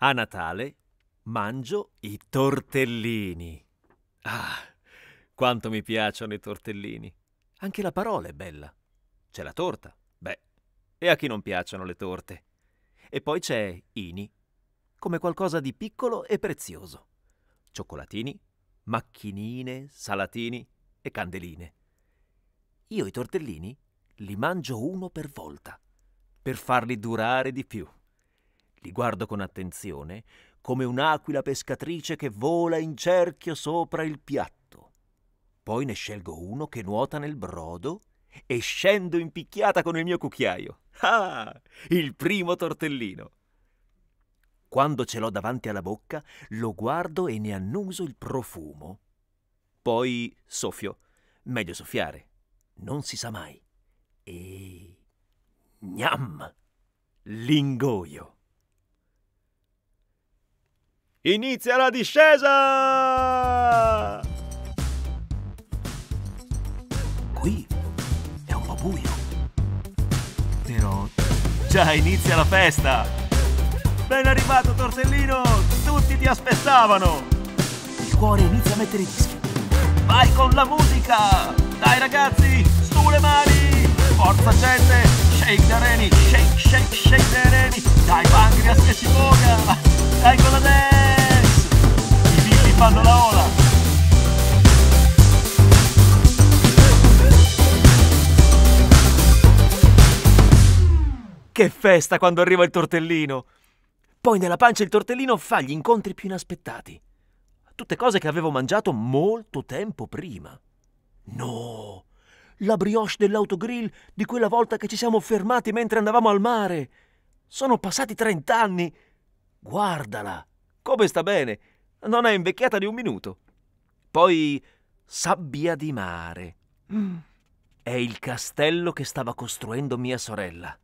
A Natale mangio i tortellini. Ah, quanto mi piacciono i tortellini. Anche la parola è bella. C'è la torta. Beh, e a chi non piacciono le torte? E poi c'è ini, come qualcosa di piccolo e prezioso. Cioccolatini, macchinine, salatini e candeline. Io i tortellini li mangio uno per volta, per farli durare di più. Li guardo con attenzione, come un'aquila pescatrice che vola in cerchio sopra il piatto. Poi ne scelgo uno che nuota nel brodo e scendo in picchiata con il mio cucchiaio. Ah! Il primo tortellino! Quando ce l'ho davanti alla bocca, lo guardo e ne annuso il profumo. Poi soffio. Meglio soffiare. Non si sa mai. E... Gnam! L'ingoio! Inizia la discesa! Qui è un po' buio. Però già inizia la festa! Ben arrivato Torsellino! Tutti ti aspettavano! Il cuore inizia a mettere i dischi. Vai con la musica! Dai ragazzi, su le mani! Forza gente! Shake the reni! Shake, shake, shake the reni! Dai pancreas che ci Che festa quando arriva il tortellino! Poi nella pancia il tortellino fa gli incontri più inaspettati. Tutte cose che avevo mangiato molto tempo prima. No! La brioche dell'autogrill di quella volta che ci siamo fermati mentre andavamo al mare. Sono passati trent'anni. Guardala! Come sta bene! Non è invecchiata di un minuto. Poi sabbia di mare. Mm. È il castello che stava costruendo mia sorella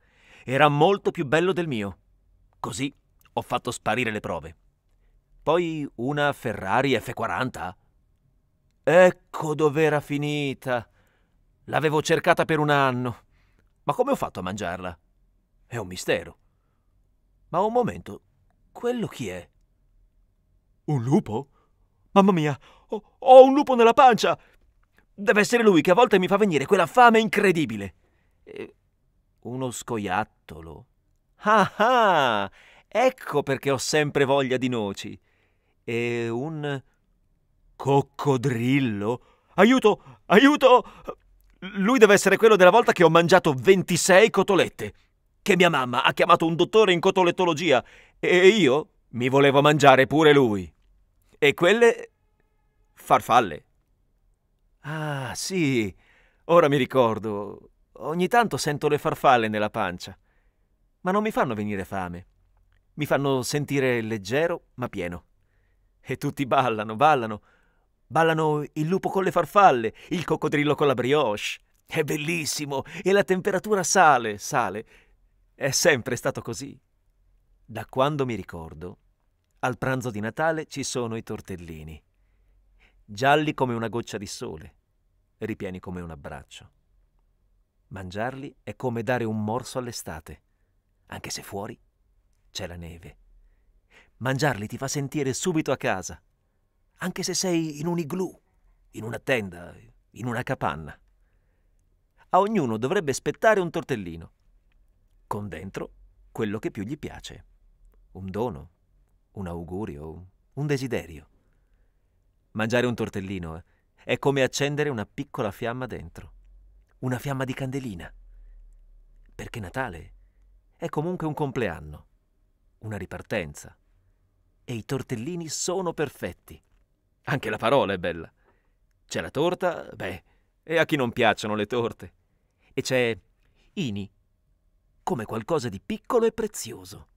era molto più bello del mio. Così ho fatto sparire le prove. Poi una Ferrari F40. Ecco dov'era finita. L'avevo cercata per un anno. Ma come ho fatto a mangiarla? È un mistero. Ma un momento, quello chi è? Un lupo? Mamma mia, ho, ho, un lupo nella pancia! Deve essere lui che a volte mi fa venire quella fame incredibile. E, uno scoiattolo. Ah ah! Ecco perché ho sempre voglia di noci. E un coccodrillo. Aiuto! Aiuto! Lui deve essere quello della volta che ho mangiato 26 cotolette. Che mia mamma ha chiamato un dottore in cotolettologia e io mi volevo mangiare pure lui. E quelle farfalle. Ah, sì, ora mi ricordo. Ogni tanto sento le farfalle nella pancia, ma non mi fanno venire fame. Mi fanno sentire leggero ma pieno. E tutti ballano, ballano. Ballano il lupo con le farfalle, il coccodrillo con la brioche. È bellissimo e la temperatura sale, sale. È sempre stato così. Da quando mi ricordo, al pranzo di Natale ci sono i tortellini, gialli come una goccia di sole, ripieni come un abbraccio. Mangiarli è come dare un morso all'estate, anche se fuori c'è la neve. Mangiarli ti fa sentire subito a casa, anche se sei in un igloo, in una tenda, in una capanna. A ognuno dovrebbe spettare un tortellino, con dentro quello che più gli piace. Un dono, un augurio, un desiderio. Mangiare un tortellino eh, è come accendere una piccola fiamma dentro una fiamma di candelina. Perché Natale è comunque un compleanno, una ripartenza. E i tortellini sono perfetti. Anche la parola è bella. C'è la torta, beh, e a chi non piacciono le torte. E c'è Ini, come qualcosa di piccolo e prezioso,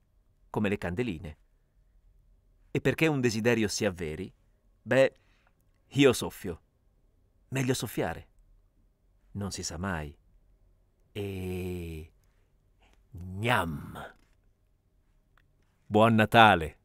come le candeline. E perché un desiderio si avveri? Beh, io soffio. Meglio soffiare non si sa mai. E... Gnam! Buon Natale!